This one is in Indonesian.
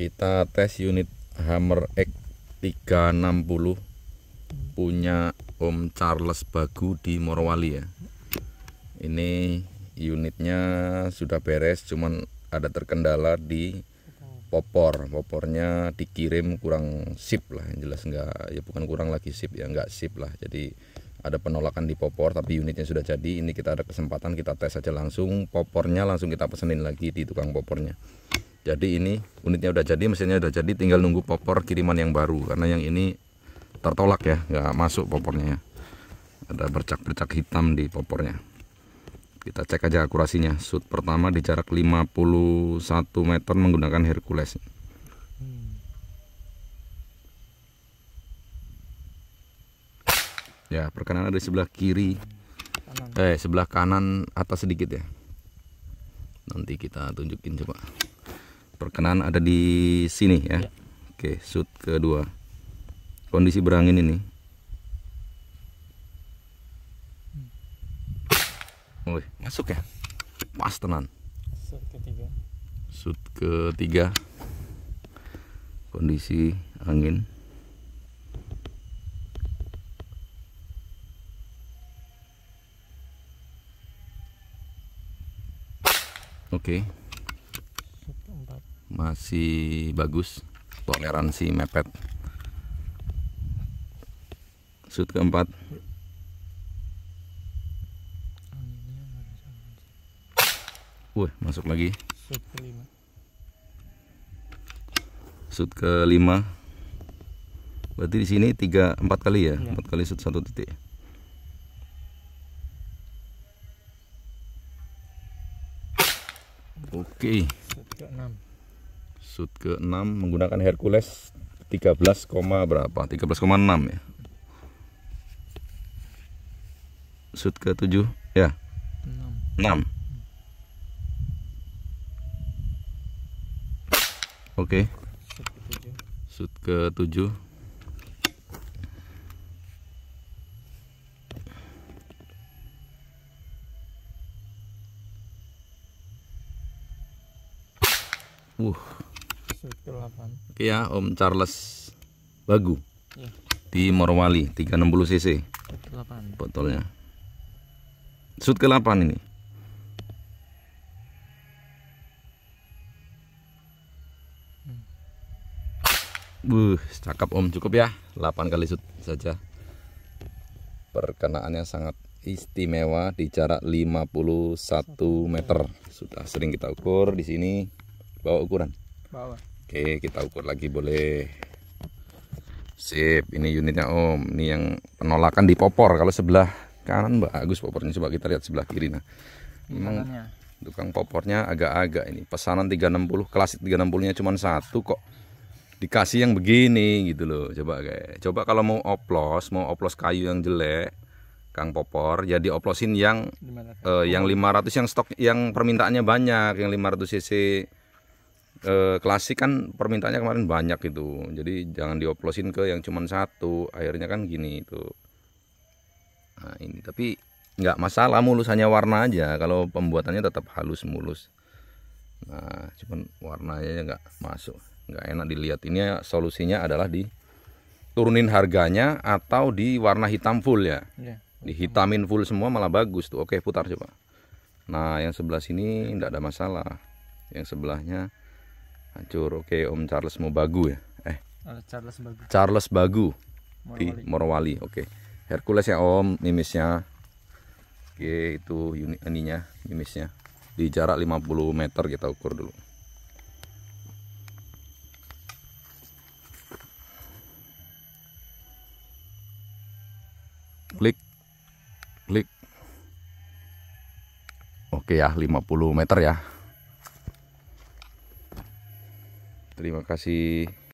kita tes unit Hammer X 360 punya Om Charles Bagu di Morowali ya ini unitnya sudah beres cuman ada terkendala di popor popornya dikirim kurang sip lah yang jelas enggak ya bukan kurang lagi sip ya enggak sip lah jadi ada penolakan di popor tapi unitnya sudah jadi ini kita ada kesempatan kita tes aja langsung popornya langsung kita pesenin lagi di tukang popornya jadi ini unitnya udah jadi mesinnya udah jadi tinggal nunggu popor kiriman yang baru karena yang ini tertolak ya nggak masuk popornya ya. ada bercak-bercak hitam di popornya kita cek aja akurasinya shoot pertama di jarak 51 meter menggunakan Hercules ya perkenalan ada di sebelah kiri eh sebelah kanan atas sedikit ya nanti kita tunjukin coba kanan ada di sini ya. ya. Oke, shoot kedua. Kondisi berangin ini. Wih, masuk ya. Pas tenan. Shoot ketiga. Shoot ketiga. Kondisi angin. Oke. Okay masih bagus toleransi mepet shoot keempat Wah masuk lagi shoot kelima shoot kelima berarti di sini tiga empat kali ya, ya. empat kali shoot satu titik oke okay shoot ke 6 menggunakan Hercules 13, berapa 13,6 ya shoot ke 7 ya 6, 6. oke okay. shoot ke 7 Uh. Kia ya, Om Charles Bagu ya. di Morowali 360 cc botolnya sud ke 8 ini hmm. Wuh, cakep om cukup ya 8 kali sud saja Perkenaannya sangat istimewa di jarak 51 meter sudah sering kita ukur di sini bawa ukuran bawa Oke kita ukur lagi boleh Sip ini unitnya om Ini yang penolakan di popor Kalau sebelah kanan bagus popornya Coba kita lihat sebelah kiri nah Memang ya. tukang popornya agak-agak ini Pesanan 360 klasik 360 nya cuma satu kok Dikasih yang begini gitu loh Coba kayak, Coba kalau mau oplos Mau oplos kayu yang jelek Kang Popor ya oplosin yang 500. Eh, yang 500 yang stok yang permintaannya banyak yang 500 cc e, klasik kan permintaannya kemarin banyak gitu jadi jangan dioplosin ke yang cuman satu akhirnya kan gini itu nah ini tapi nggak masalah mulus hanya warna aja kalau pembuatannya tetap halus mulus nah cuman warnanya nggak masuk nggak enak dilihat ini solusinya adalah di turunin harganya atau di warna hitam full ya, ya. dihitamin full semua malah bagus tuh oke putar coba nah yang sebelah sini tidak ada masalah yang sebelahnya hancur oke Om Charles mau bagu ya eh oh, Charles bagu Charles bagu Morowali. di Morowali oke Hercules ya Om mimisnya oke itu unit ininya mimisnya di jarak 50 meter kita ukur dulu klik klik oke ya 50 meter ya Terima kasih.